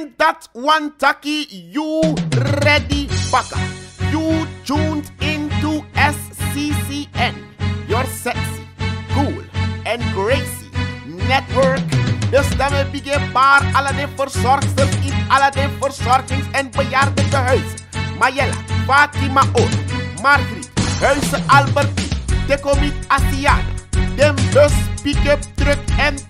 When that one turkey you ready fucker? you tuned into SCCN, your sexy, cool, and crazy network. Dus dan heb ik een paar allerlei verzorgsters in and bayard the bejaardentehuizen. mayela Fatima Oor, Margriet, Huizen Alberti, Tecomit Asiana, Them Bus, Pick-up Truck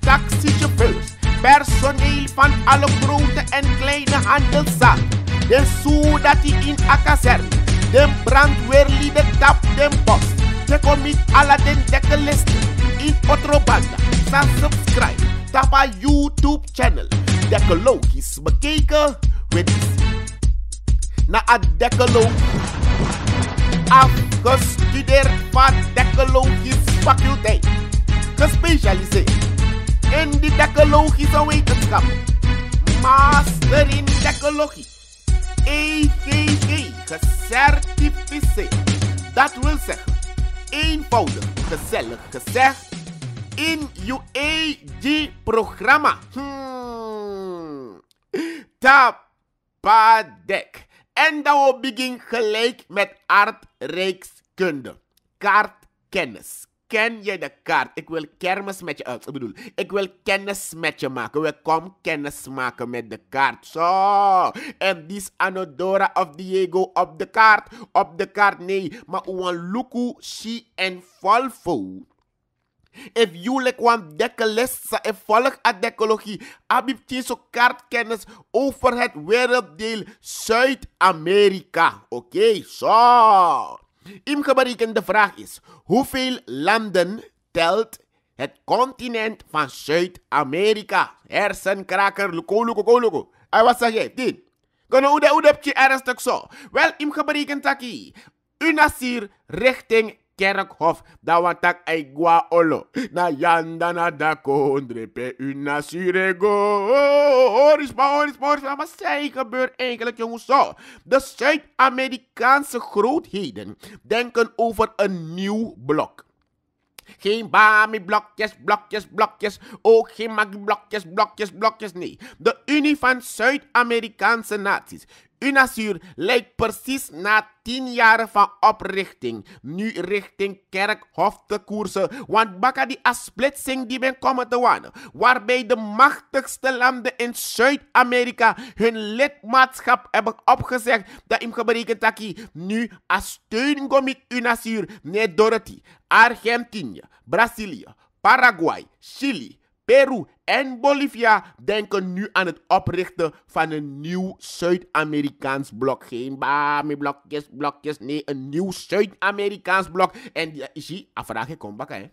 taxi chauffeurs. personeel van alle grote en kleine handelszaak. zodat die in akaser, de brandweerlieden tap den bos. De commit alla den dekkelisten in Otrobanda. Sa subscribe, tap our YouTube channel. is bekeken, with na a dekkeloog. Afgestudeerd van is faculteit. Gespecialiseerd in de decologische wetenschap. Master in decologie. EVG gecertificeerd. Dat wil zeggen, eenvoudig, gezellig gezegd, in UAG-programma. Hmm. Tapadek. En dan begin gelijk met aardrijkskunde, kaartkennis ken je de kaart. Ik wil kermis met je. Uh, ik bedoel, ik wil kennis met je maken. We komen kennis maken met de kaart. Zo. En die is Anodora of Diego op de kaart. Op de kaart, nee. Maar Uwan Luku, She en Volvo. If you like one dekkelist en volg aan dekkologie, abib zo kaartkennis over het werelddeel Zuid-Amerika. Oké, okay, zo. Ingerekend de vraag is: hoeveel landen telt het continent van Zuid-Amerika? Hersenkraker, koluko, koluko. En wat zeg jij? Dit. Kunnen we dat ernstig zo? Wel, ingerekend taki. Unasir richting kerkhof. Da watak aigua olo. Na yanda na da kondre pe una surego. Horisma, horisma, horisma. Maar zij gebeurt eigenlijk jongens zo. De Zuid-Amerikaanse grootheden denken over een nieuw blok. Geen Bami-blokjes, blokjes, blokjes. Ook geen Magi blokjes blokjes, blokjes. Nee, de Unie van Zuid-Amerikaanse naties. Unasur lijkt precies na 10 jaren van oprichting nu richting kerkhof te koersen. Want baka die asplitsing die ben komen te wanen. Waarbij de machtigste landen in Zuid-Amerika hun lidmaatschap hebben opgezegd. Dat im berekent nu als steungomik Unasur nee Dorothy, Argentinië, Brazilië, Paraguay, Chili. Peru en Bolivia denken nu aan het oprichten van een nieuw Zuid-Amerikaans blok. Geen Bami-blokjes, blokjes, nee, een nieuw Zuid-Amerikaans blok. En je ziet, afvraag je kom bakken, hè.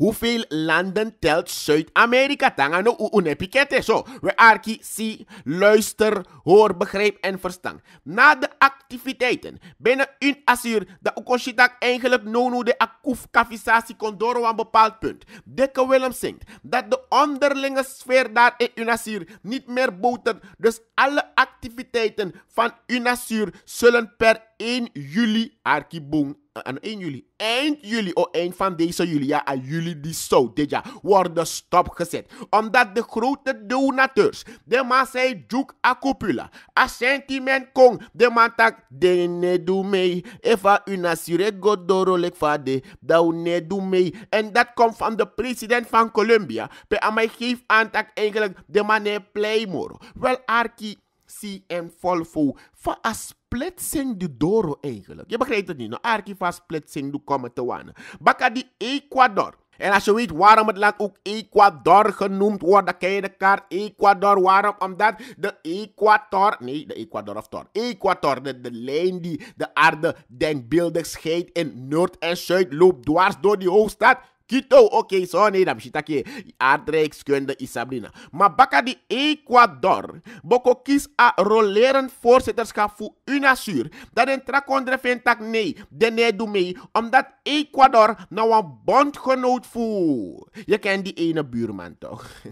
Hoeveel landen telt Zuid-Amerika? Tangano unepikete. Zo, we arki, zie, luister, hoor, begrijp en verstand. Na de activiteiten binnen een asur, dat Ukoshitak eigenlijk nono de akuf kafisatie kon door een bepaald punt. Dikke Willem zingt dat de onderlinge sfeer daar in Unasur niet meer botert. Dus alle activiteiten van Unasur zullen per 1 juli arkiboom aan eh, 1 juli, eind juli, of oh, eind van deze juli, ja, aan juli die zo, dit jaar, worden stopgezet. Omdat de grote donateurs, de man zei Juk Akopula, a sentiment kong, de man de ne doe mee, eva una sire godoro lek vade, da ne mee. En dat komt van de president van Colombia, pe aan mij geef aan tak eigenlijk de man ne Wel, Arki, si en volvo, fa as splitsing de doro eigenlijk. Je begrijpt het niet. No? Arkiva splitsing du kometewane. Baka die Ecuador. En als je weet waarom het land ook Ecuador genoemd wordt, dan ken je de kaart Ecuador. Waarom? Omdat de Equator, nee, de Ecuador of Tor, Ecuador, de, de lijn die de aarde denkbeeldig scheidt in Noord en Zuid, loopt dwars door die hoofdstad. Quito, oké, zo nee, dat is taki aardrijkskunde Sabrina. Maar baka die Ecuador, boko kies a roleren voorzitterschap voor UNASUR. Dat een trakondre vindt tak nee, de nee doe mee, omdat Ecuador nou een bondgenoot voelt. Je kent die ene buurman toch?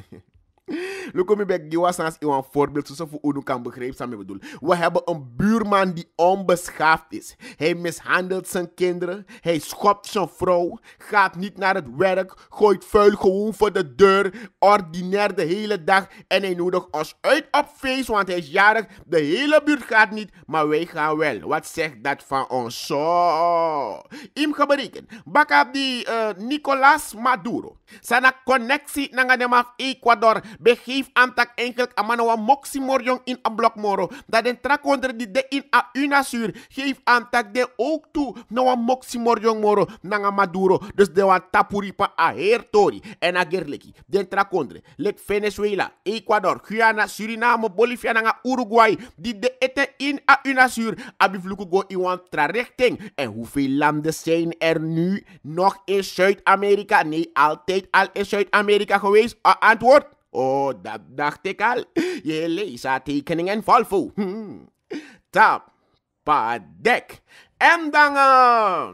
Nu bij Giwassans in een voorbeeld, zoals voor kan begrijpen, samen bedoel. We hebben een buurman die onbeschaafd is. Hij mishandelt zijn kinderen, hij schopt zijn vrouw, gaat niet naar het werk, gooit vuil gewoon voor de deur, ordinair de hele dag en hij nodigt ons uit op feest, want hij is jarig. De hele buurt gaat niet, maar wij gaan wel. Wat zegt dat van ons? Zo. Im gebreken. bakab die eh, Nicolas Maduro. Zijn connectie naar Ecuador. Begeef aantak eigenlijk wa moximorjong in a moro Dat den trak die de in a unasur. Geef aantak de ook toe. Noa moximorjong moro. Nanga maduro. Dus de wat tapuripa a hertori. En a gerleki. Den trakondre. Lek Venezuela, Ecuador, Guyana, Suriname, Bolivia, nanga Uruguay. Die de eten in a unasur. Abivluku go in tra richting. En hoeveel landen zijn er nu nog in Zuid-Amerika? Nee, altijd al in Zuid-Amerika geweest. antwoord. Oh, dat dacht ik al. Je leest haar tekeningen vol voor. Hm. Tap, padek en dan. Eh,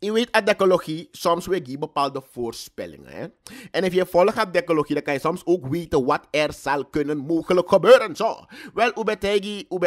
je weet, de decologie, soms weer je bepaalde voorspellingen. Hè? En als je volgt aan decologie, dan kan je soms ook weten wat er zal kunnen mogelijk gebeuren. Zo. Wel, hoe betegi, je, hoe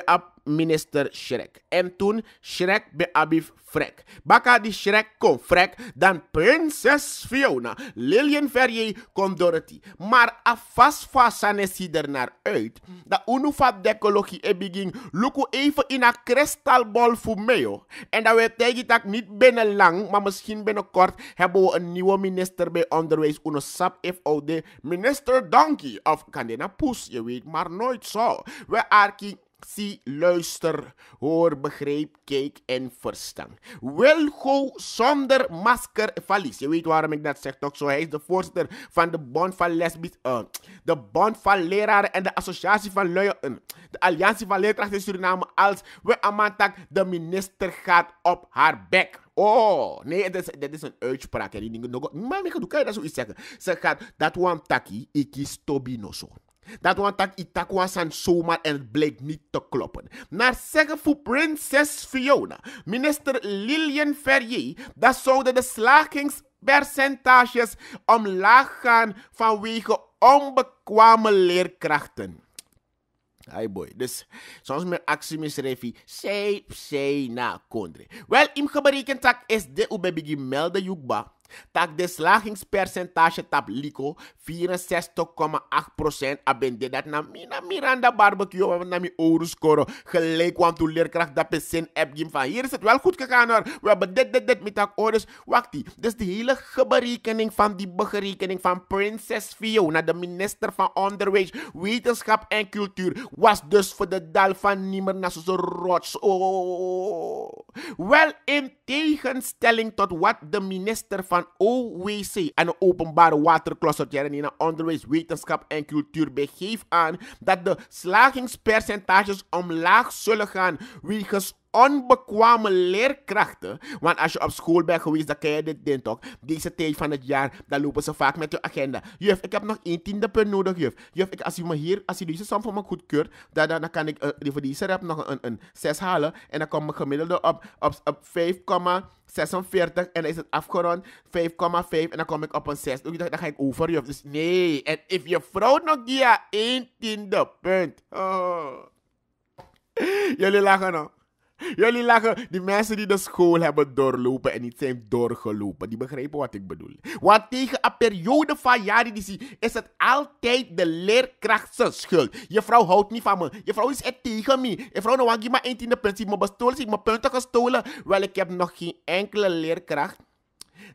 minister Shrek. En toen Shrek bij Abif Frek. Baka die Shrek kon Frek, dan prinses Fiona. Lillian Verrier kon Dorothy. Maar afas er naar uit. Dat unufab dekologie begin luku even in een kristalbol voor mij. En dat we tegen dat niet binnen lang, maar misschien binnenkort hebben we een nieuwe minister bij onderwijs. Uno sap de minister donkey. Of kan dit poes, je weet maar nooit zo. We king zie, luister, hoor, begreep, kijk en verstaan. Wilgo zonder masker, Valis. Je weet waarom ik dat zeg, toch zo? Hij is de voorzitter van de Bond van Lesbisch, uh, de Bond van Leraren en de Associatie van eh, de Alliantie van Leerkrachten in Suriname. Als we Amantak, de minister gaat op haar bek. Oh, nee, dat is, dat is een uitspraak. Maar ik kan je dat zoiets zeggen. Ze gaat, dat want taki, ik is Tobinoso. Dat want dat Itakwa san zomaar en het bleek niet te kloppen. Naar zeggen voor prinses Fiona, minister Lilian Ferrier, dat zouden de slagingspercentages omlaag gaan vanwege onbekwame leerkrachten. Hi boy. Dus soms met actie misrefi. zij, zij na kondre. Wel, im geberekend tak is de u melde melden jukba. Tak de slagingspercentage tap liko 64,8% abende dat na mina Miranda barbecue wa na mi scoren. Gelijk want de leerkracht dat pesin app gim van hier is het wel goed gegaan hoor. We hebben dit dit dit met tak orders. Oh, dus de hele geberekening van die berekening van princess Fio naar de minister van onderwijs, wetenschap en cultuur was dus voor de dal van nimmer naar zo'n rots. Oh. Wel in tegenstelling tot wat de minister van van OWC en de openbare waterklostert Jeremina Onderwijs, Wetenschap en Cultuur begeeft aan dat de slagingspercentages omlaag zullen gaan wegens onbekwame leerkrachten. Want als je op school bent geweest, dan ken je dit ding toch. Deze tijd van het jaar, dan lopen ze vaak met je agenda. Juf, ik heb nog één tiende punt nodig, juf. Juf, ik, als, je me hier, als u deze som voor me goedkeurt, dan, dan, dan kan ik uh, voor deze rep nog een, een, 6 halen. En dan kom mijn gemiddelde op, op, op 5,46. En dan is het afgerond 5,5. En dan kom ik op een 6. Dan, dan ga ik over, juf. Dus nee. En if je vrouw nog ja, 1 tiende punt. Oh. Jullie lachen nog. Jullie lachen. Die mensen die de school hebben doorlopen en niet zijn doorgelopen, die begrijpen wat ik bedoel. Want tegen een periode van jaren is het altijd de leerkracht schuld. Je vrouw houdt niet van me. Je vrouw is het tegen me. Je vrouw nou maar eentje in de punt. me bestolen, mijn punten gestolen. Wel, ik heb nog geen enkele leerkracht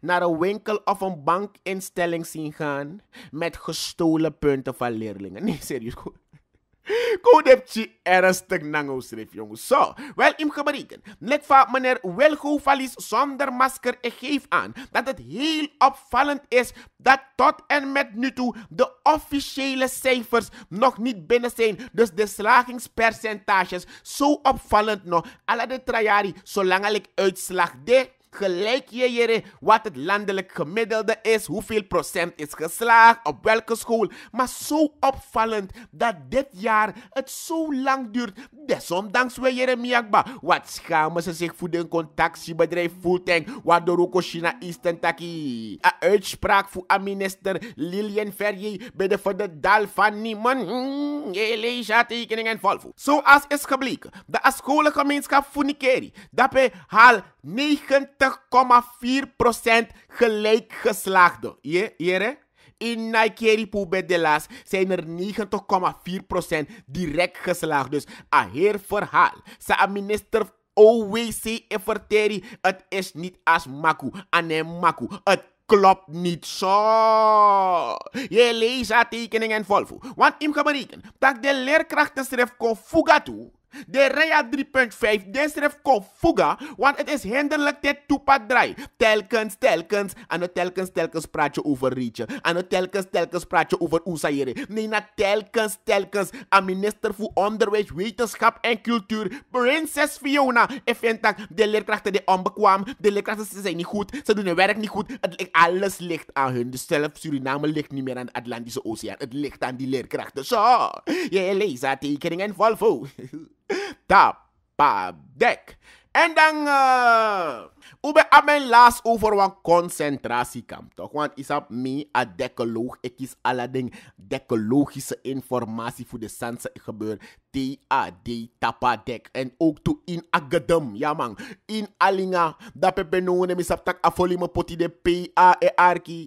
naar een winkel of een bankinstelling zien gaan met gestolen punten van leerlingen. Nee, serieus. Kodepci ernstig nango schreef, jongens. Zo, wel im gebreken. vaak meneer Welgo Valis zonder masker. Ik geef aan dat het heel opvallend is dat tot en met nu toe de officiële cijfers nog niet binnen zijn. Dus de slagingspercentages zo opvallend nog. Alla de trajari, zolang ik uitslag de gelijk je jere wat het landelijk gemiddelde is, hoeveel procent is geslaagd, op welke school. Maar zo opvallend dat dit jaar het zo lang duurt. Desondanks we je Wat schamen ze zich voor de contactiebedrijf wat waardoor ook China Eastern Taki. Een uitspraak voor aan minister Lilian Ferrier bij de voor de dal van niemand. Hmm, Elisha tekeningen Volvo. Zoals is gebleken, de scholengemeenschap Funikeri, dat haal 90 20,4% gelijk geslaagde. Je, jere? In Naikeri Pubedelas zijn er 90,4% direct geslaagd. Dus a hier verhaal. Sa minister OWC Everteri, het is niet als maku, anem maku. Het klopt niet zo. Je leest haar en volvo. Want in gebreken dat de leerkrachten schrijft kon fugatu. De Raya 3.5 desref confuga, want het is hinderlijk dit toepad Telkens, telkens, en het telkens, telkens praat je over Rietje. En het telkens, telkens praat je over Oesayere. Nee, na telkens, telkens, aan minister voor Onderwijs, Wetenschap en Cultuur, Prinses Fiona. Ik vind dat de leerkrachten die onbekwaam, de leerkrachten zijn niet goed, ze doen hun werk niet goed. Het, alles ligt aan hun. Dus zelf Suriname ligt niet meer aan de Atlantische Oceaan. Het ligt aan die leerkrachten. Zo, je leest tekeningen en Volvo. tapadek. En dan, uh, ube a mijn over wat concentratiekamp, toch? Want is dat me a dekoloog, ik is alle ding dekologische informatie voor de sensen gebeurt. DAD Tapadek. En ook to in Agadam, ja man. In Alinga, da pepe noone mi sap tak afoli me poti de PA e arki.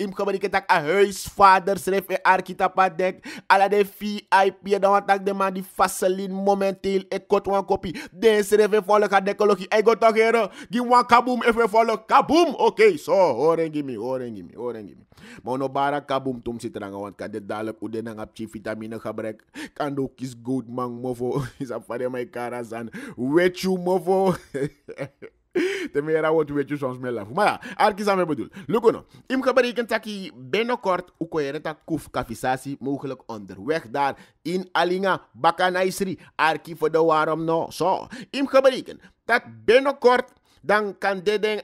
Im gebreke tak a huisvader schrijf e arki Tapadek. Ala de VIP, dan wat tak de man die vaseline momenteel e kot wan kopi. Den schrijf e volk a dekologi. Ego Gim gi wan kaboom even volle Kaboom, oké, So, horen gimme, horen gimme, horen gimme. Mono bara kaboom tum sitranga, want kan dit dadelijk ap chi vitamine gebrek. Kan ook kis goed man mofo is a vader my karas en weet je mofo. Tenminste, dat wordt weet je soms meer laf. Maar ja, arki is aan mij bedoel. Lukono, ik ga berekenen dat ik binnenkort ook weer dat kafisasi mogelijk onderweg daar in Alinga Bakanaisri. Arki voor de waarom um, no. So, im ga tak dat binnenkort dan kan de den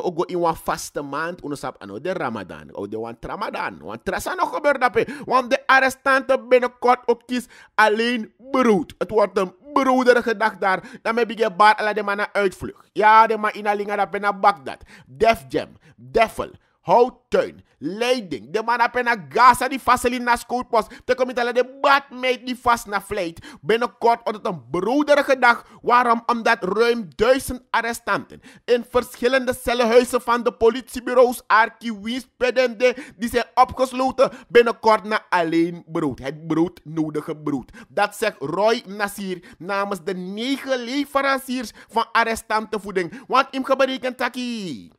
ook in wat vaste maand uno sap ano ah de Ramadan o de wan Ramadan wan trasa nog gebeurt dat want de arrestanto binnenkort ook kies alleen beroet het wordt een broederige dag daar dan heb ik je bar ala de man naar nou uitvlucht ja de man in alinga dat ben naar nou Bagdad Def Jam Devil Houttuin, Leiding. De man op een Gaza die vast naar scootpost. Te komen alleen de badmeid die vast naar vlijt. Binnenkort wordt het een broederige dag. Waarom? Omdat ruim duizend arrestanten in verschillende cellenhuizen van de politiebureaus, archivies, pedende, die zijn opgesloten. Binnenkort naar alleen brood. Het brood, nodige brood. Dat zegt Roy Nasir namens de negen leveranciers van arrestantenvoeding. Want in berekent takkie.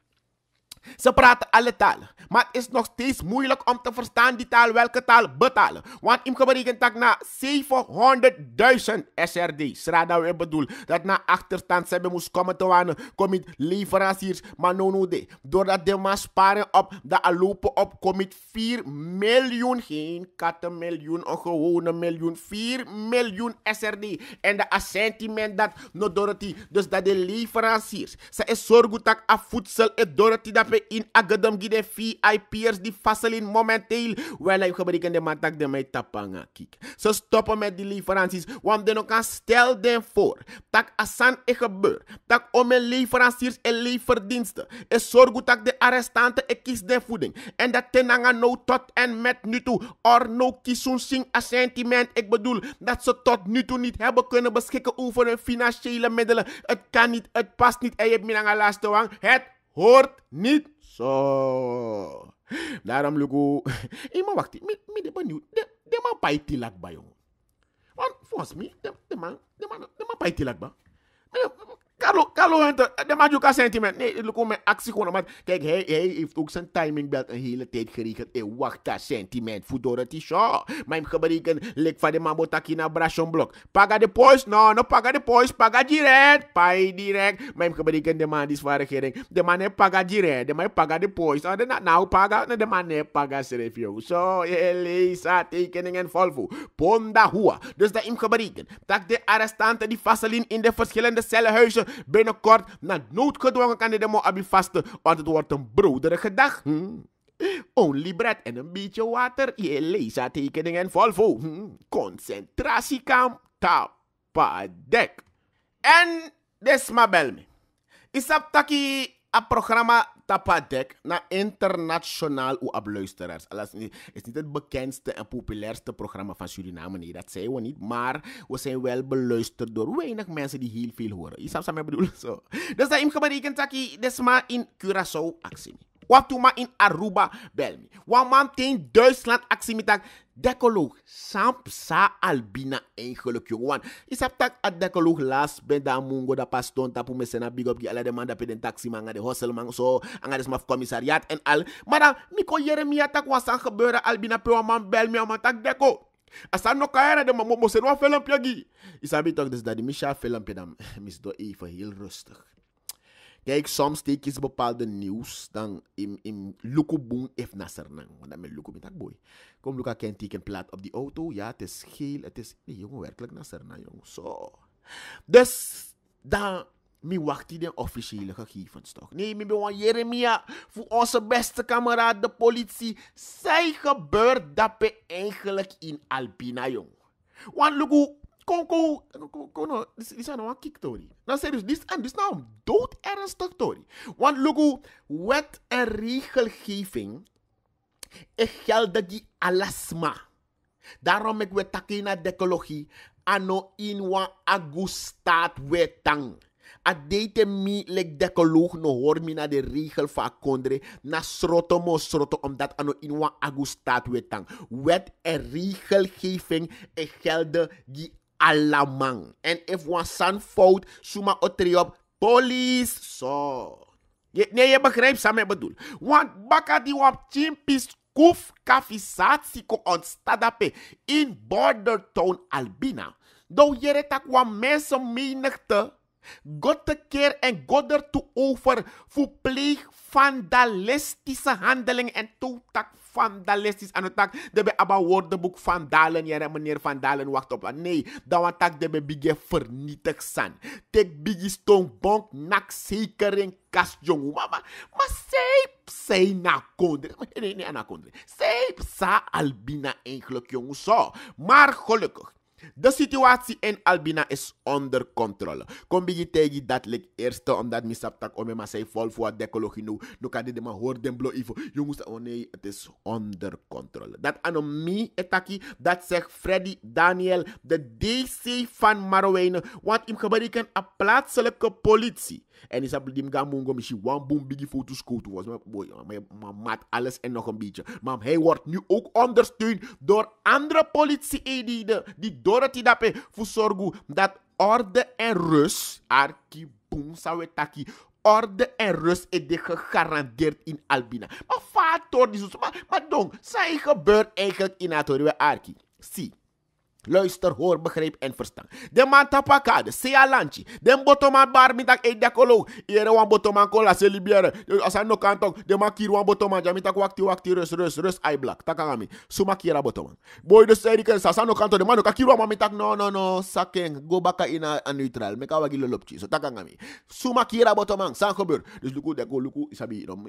Ze praten alle talen, maar het is nog steeds moeilijk om te verstaan die taal welke taal betalen. Want im berekent dat na 700.000 SRD, dat we bedoel, dat na achterstand ze hebben moest komen te wanen, commit leveranciers, maar no no de. Doordat de maar sparen op, de alopen op, commit 4 miljoen, geen kattenmiljoen, een gewone miljoen, 4 miljoen SRD. En de assentiment dat no Dorothy, dus dat de leveranciers, ze is zorg dat voedsel, het Dorothy dat in agadom gide fi peers die vaseline momenteel wel heb gebreken de matak de mij tapanga kik. Ze stoppen met die leveranties, want de kan stel den voor. Tak asan e gebeur, tak om een leveranciers en leverdiensten. En zorg tak de arrestanten e kies de voeding. En dat tenanga no tot en met nu toe. Or no kisun sing a sentiment. Ik bedoel dat ze tot nu toe niet hebben kunnen beschikken over hun financiële middelen. Het kan niet, het past niet. En je hebt minanga laatste wang. Het hoort niet zo. Daarom lugu. Ik maar wacht, ik ben benieuwd. De man paiti lak bij jongen. Want volgens mij, de man, de man, de man paiti lak bij. Carlo, Carlo Hunter, eh, de man ook sentiment. Nee, ik kom met actie gewoon. Maar kijk, hij, heeft ook zijn timing belt een hele tijd geregeld. Ik wacht dat sentiment voor show, mijn Maar hem gebreken lik van de mamotaki naar Brasson Blok. Paga de pois, no, no, paga de pois, paga direct. Pai direct. Mijn hem gebreken de man die zware regering. De man heeft paga direct, de man heeft paga de pois. Nou, nou, nou paga, nou, de man heeft paga serifio. Zo, Elisa, tekeningen volvo. Ponda hua. Dus dat im gebreken. Tak de arrestanten die vaseline in de verschillende cellenhuizen Binnenkort, na noodgedwongen kan de demo abi vasten, want het wordt een broderige dag. Hm? Only bread en een beetje water. Je Lisa tekening en Volvo. Hm? Concentratiekamp tapadek. En desma bel me. dat taki A programma Tapadek naar internationaal u luisteraars. Het is niet het bekendste en populairste programma van Suriname. Nee, dat zijn we niet. Maar we zijn wel beluisterd door weinig mensen die heel veel horen. Is snapt wat ik bedoel? Zo. Dus dat is dat Dus maar in Curaçao actie. Watuma in Aruba, bel me. man in Duitsland actiemitag. Dekoloog, sampsa albina eigenlijk jongen. Is heb tak at dekoloog last ben da mungo da paston tapu me sena big up die alle de taxi man de hostel man so anga des maf commissariat en al. Maar dan, miko Jeremia tak wa san gebeuren albina pe waman bel me waman tak deko. Asa no kaera de mamo mo seno filmpje gi. Isabi toch dus dat die Misha filmpje dan. Mis even heel rustig. Kijk, soms steek je bepaalde nieuws dan in, in Lukubung of Nasernang. Want dan met Lukubung dat boy. Kom, Luka kent plaat op die auto. Ja, het is geel. Het is... Nee, jongen, werkelijk Nasernang, jong Zo. Dus, dan... Mi wacht de officiële gegevens toch? Nee, mi bewan Jeremia voor onze beste kameraad, de politie. Zij gebeurt dat eigenlijk in Albina jong. Want look Konko, Kono, die zijn nou kick, Tori. Nou, zei dus, en is nou dood ernstig, Tori. Want logo, wet en regelgeving, ik geldt die alasma. Daarom ik we de decologie, ano inwa agustat wetang. A deite mi lek no hoor mi na de regel van kondre na sroto mo sroto omdat ano inwa agustat wetang. Wet en regelgeving, ik geldt die alamang. En if one son fout, suma otriop, police. Zo. So. Nee, je begrijpt wat bedoel. Want baka die wap chimpis kuf kafisatsi ko ontstadape in border town albina. Do jere takwa mensen menigte. God te keer en God toe over voor pleeg vandalistische handelingen en tak vandalistisch aan het tak. De be abba woordenboek van Dalen. Ja, meneer Van Dalen, wacht op. Nee, dat want tak de be bigge vernietig san. Tek biggie stong bonk, nak zekering, kas jong. Mama, maar zeep, zij nakondre. Nee, nee, kondre. Seip sa albina eigenlijk jong zo. Maar gelukkig. De situatie in Albina is onder controle. Kom bij je dat lijkt eerste omdat mijn om maar zei vol voor ecologie nu. Nu kan dit maar hoor den blow even. Jongens, oh nee, het is onder controle. Dat anomie etaki, dat zegt Freddy Daniel, de DC van Marowijnen. Want hem gebreken aan plaatselijke politie. En is op Limga Mongo misschien one boom biggie foto's scoot was. Maar, boy, maar, maar alles en nog een beetje. Maar hij wordt nu ook ondersteund door andere politieeenheden die het daarbij voor zorgen dat orde en rust, arki boom taki, orde en rust is gegarandeerd in Albina. Maar wat door die zo. maar, maar dong, zij gebeurt eigenlijk in Atoriwe Arki. Zie. Luister, hoor, begrijp en verstaan. De man tapakade, si alanchi. De botoman bar mitak e dakolo. Ere wan botoman kola se libere. Asa no kantong. De man kir wan botoman ja mitak wakti wakti rus rus rus ay black. Takangami. Suma kira botoman. Boy de seri ken sa sa no kantok, de man no kakir wan mitak no no no sakeng. Go baka ina a neutral. Meka wagi lopchi. So takangami. Suma kira botoman. San kobur. Dus luku deko luku isabi rom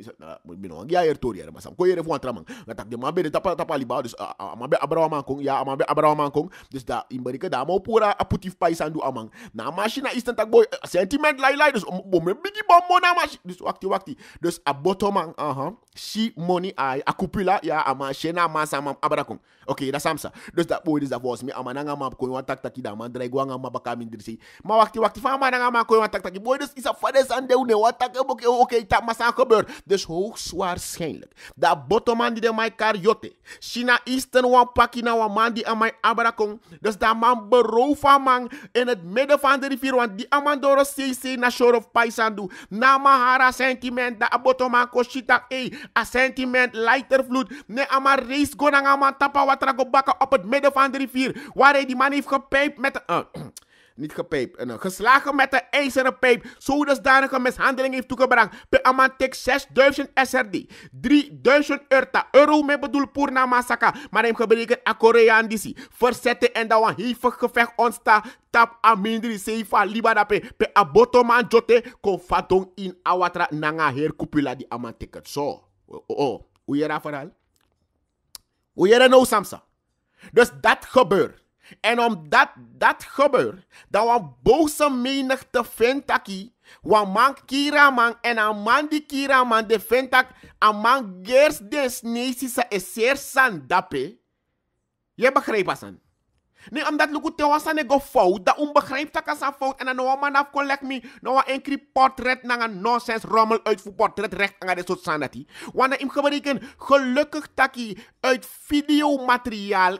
bino wangi ayer tori ere masam. Ko ere fu antramang. Gatak de man be de tapa tapa liba. Dus amabe abrawa mankong. Ya amabe abrawa mankong. Dus da, imbarika da mo pura aputif paisan du amang. Na machine instant tak boy sentiment lai lai dus om bom bigi bom mona machi. Dus wakti wakti. Dus a ah, botomang aha. Uh -huh she money I akupula ya ama shena masa mam abrakum. Okay, dat samsa. Dus dat boy is dat me ama nanga mam ko wat tak da man drai guanga ma baka min dirsi. Ma wakti wakti fa nanga ma ko wat tak Boy dus is a fades ande une wat tak oké oké tak masa gebeur. Dus schijnlijk, dat bottom die de my car yote China Eastern wan pakki na wan man die aan my abrakum. Dus dat man beroof man in het midden van de rivier want die amandoro CC na shore of paisandu. Na mahara sentiment dat bottoman koshita eh A sentiment, vloed Nee, ama race go ama tapa watra go bakken op het midden van de rivier. Waar hij die man heeft gepijpt met een... niet gepijpt, en, geslagen met een ijzeren pijp, dusdanige mishandeling heeft toegebracht. Pe amantek 6000 SRD, 3000 euro, me bedoel na Masaka, maar hem gebreken aan Koreaan disi. Verzetten en dat een hevig gevecht ontstaat, tap amindri seifa libada pe, pe abotoman jote, kon fatong in awatra nanga her kupula di aman het zo. Oh, oh, hoe je dat vooral, Hoe je dat nou, Samsa? Dus dat gebeurt. En omdat dat gebeurt, dat we boze menigte ventaki, want man kira man en een man die kira man de ventak, een man gers des nesisa is zeer sandape. Je begrijpt pas Nee, omdat luku te wasane go fout. Da onbegrijp taka een fout. En dan nou man af collect me. Nou een portret na een nonsense rommel uit voor portret recht aan de soort sanati. Wanneer im gebreken gelukkig taki uit videomateriaal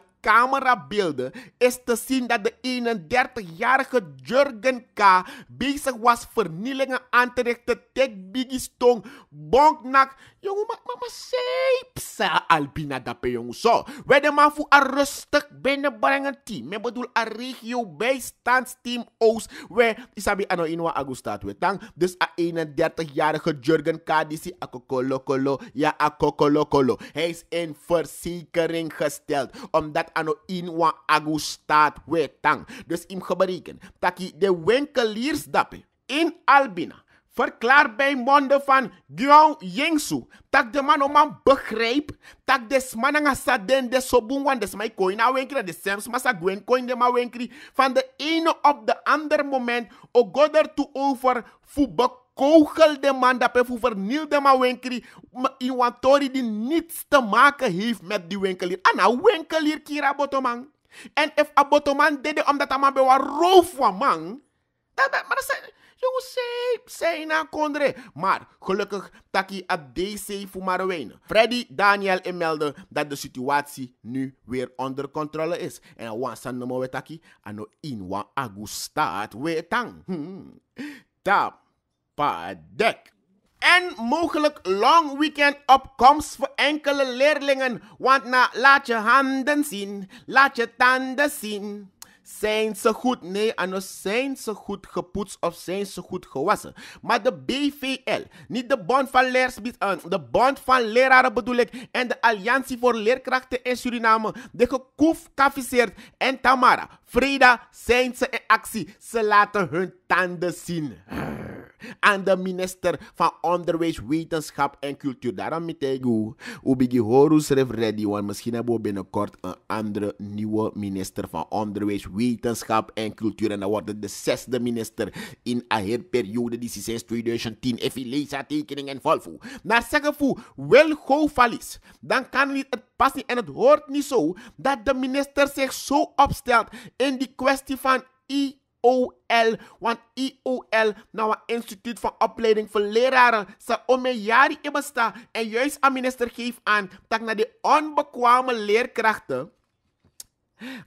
beelden is te zien dat de 31-jarige Jurgen K. bezig was vernielingen aan te richten. tegen Biggie Bonk Bonknak. Jongen, maar mama zeeps, Albina dape jongen zo. Wij de man voor een rustig binnenbrengen team. Ik bedoel een regio bijstandsteam Oost. Wij, isabi ano inwa agustat we Dus een 31-jarige Jurgen K. die zie akokolo kolo. Ja akokolo kolo. Hij is in verzekering gesteld. Omdat ano wat agu staat wetang. Dus im gebreken. Taki de winkeliers dappe in Albina. Verklaar bij monden van Gyeong Yingsu Tak de man om begrijp. Tak de smananga saden de sobungwan. Des mij koin na wenkri. De sems masa gwen koin de ma wenkri. Van de ene op de ander moment. O goder to over voetbal kogel de man dat hij verniel de man winkelier. Iwan tori die niets te maken heeft met die winkelier. Ana winkelier kira botoman. En if a botoman het omdat hij man roof van man. Dat, dat, maar dat zijn... Jongens, na kondre. Maar gelukkig taki het DC Fumarowen. Freddy Daniel melde dat de situatie nu weer onder controle is. En wansan nomo we taki in inwa agustaat we tang. Hmm. Tap paddek. En mogelijk long weekend opkomst voor enkele leerlingen. Want na laat je handen zien, laat je tanden zien. Zijn ze goed? Nee, anders zijn ze goed gepoetst of zijn ze goed gewassen. Maar de BVL, niet de Bond van Leersbied, eh, de Bond van Leraren bedoel ik, en de Alliantie voor Leerkrachten in Suriname, de gekoef kafiseert en Tamara, Frida zijn ze in actie. Ze laten hun tanden zien aan de minister van Onderwijs, Wetenschap en Cultuur. Daarom ik u, ubigi horus die want misschien hebben we binnenkort een andere nieuwe minister van Onderwijs, Wetenschap en Cultuur. En dan wordt het de zesde minister in een periode die sinds 2010 lezen, tekening en volvo. Maar zeggen voor, wel go valis. dan kan niet het past niet en het hoort niet zo dat de minister zich zo opstelt in die kwestie van I IOL. Want IOL, nou een instituut van opleiding voor leraren, zal om een jaar in bestaan. En juist aan minister geeft aan dat naar de onbekwame leerkrachten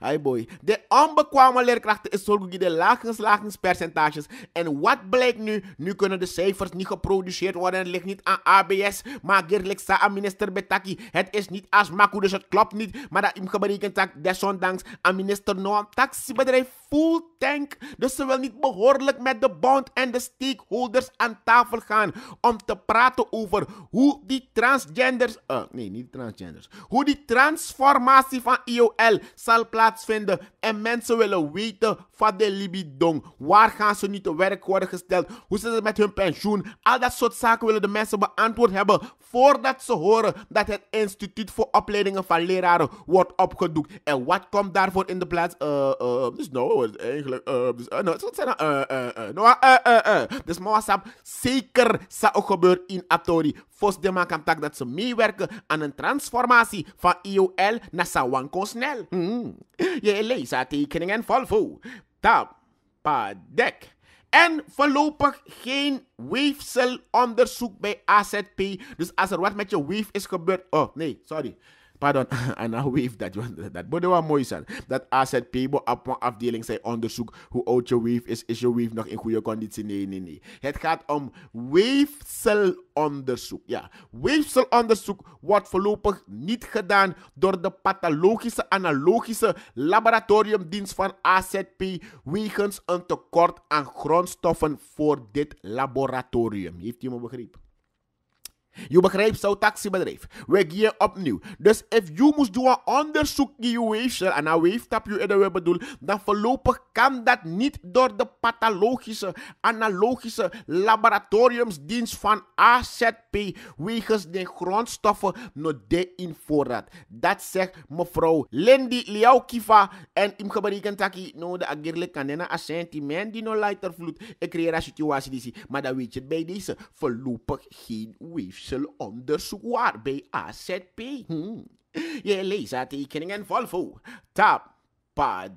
Hi boy. De onbekwame leerkrachten is de lage En wat blijkt nu? Nu kunnen de cijfers niet geproduceerd worden. Het ligt niet aan ABS, maar Gerlik aan minister Betaki. Het is niet als dus het klopt niet. Maar dat im berekent dat desondanks aan minister Noam taxibedrijf full tank. Dus ze wil niet behoorlijk met de bond en de stakeholders aan tafel gaan om te praten over hoe die transgenders, eh, nee niet transgenders, hoe die transformatie van IOL zal plaatsvinden. En mensen willen weten van de libidong. Waar gaan ze nu te werk worden gesteld? Hoe zit het met hun pensioen? Al dat soort zaken willen de mensen beantwoord hebben voordat ze horen dat het instituut voor opleidingen van leraren wordt opgedoekt. En wat komt daarvoor in de plaats? Eh, eh, eh, dus nou, eigenlijk, dus, nou, zijn uh, uh, nou, dus zeker zou ook gebeuren in Atori. Vos de contact dat ze meewerken aan een transformatie van IOL naar Sawanko snel. Hmm. Je leest haar tekeningen vol vol. Tapadek. En voorlopig geen weefselonderzoek bij AZP. Dus als er wat met je weef is gebeurd. Oh nee, sorry pardon, en een weef dat je dat moet wel mooi zijn. Dat AZP op afdeling zijn onderzoek hoe oud je weef is. Is je weef nog in goede conditie? Nee, nee, nee. Het gaat om um, weefselonderzoek. Ja, weefselonderzoek wordt uh, voorlopig niet gedaan door de pathologische analogische laboratoriumdienst van AZP wegens een tekort aan grondstoffen voor dit laboratorium. Heeft iemand begrepen? Je begrijpt zo'n taxibedrijf. We gaan opnieuw. Dus if you moest doen een onderzoek in je weefsel, en een weeftap je in bedoel, dan voorlopig kan dat niet door de pathologische, analogische laboratoriumsdienst van AZP wegens de grondstoffen nog de in voorraad. Dat zegt mevrouw Lindy Liaukiva en im geberekend dat ik nou, de agerlijk kanena een sentiment die no lighter vloed. Ik creëer een situatie die zie, maar dat weet je bij deze voorlopig geen weefsel onderzoek waarbij bij AZP. Hm. Je leest tekeningen Volvo, tap,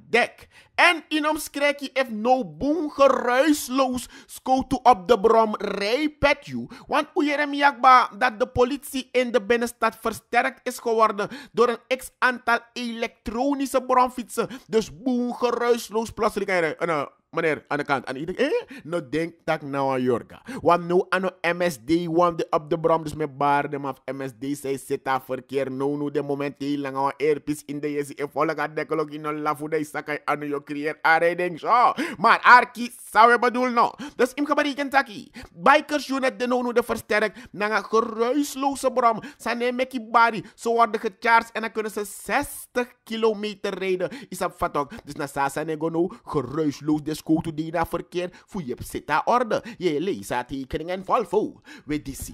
dek. En in ons krijg je even no boom geruisloos scoot op de brom rijpet you. Want oejerem jakba dat de politie in de binnenstad versterkt is geworden door een x aantal elektronische bromfietsen. Dus boom geruisloos plotseling een, meneer aan de kant. En ik eh, no denk dat nou aan Jorga. Want nu aan de MSD, want de op de brom, dus met baarden maar MSD, zij zit daar verkeer. Nou, nu de momenteel lang aan earpiece in de jezi. En volg aan de klok in een lafu, dat aan je creëer aanrijding. Ah, zo, maar Arki zou je bedoelen nou. Dus ik gebruik een takkie. Bikers net de nou, nou de versterkt, na een geruisloze brom. Zijn neem ik bari, zo worden gecharged en dan kunnen ze 60 kilometer rijden. Is dat fatok. Dus na Sasa nu nou, geruisloos. Dus escuto de verkeer, voor je zit orde. Je leest haar tekeningen vol We disi.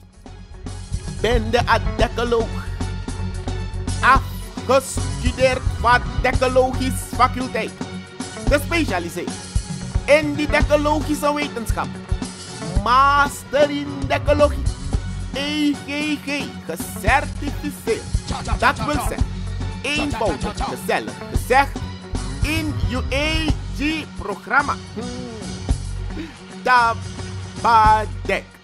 Bende a decoloog. Afgestudeerd van decologische faculteit. Gespecialiseerd in die decologische wetenschap. Master in decologie. EGG gecertificeerd. Dat wil zeggen, eenvoudig, gezellig gezegd, in je eigen G programa. Tabadec.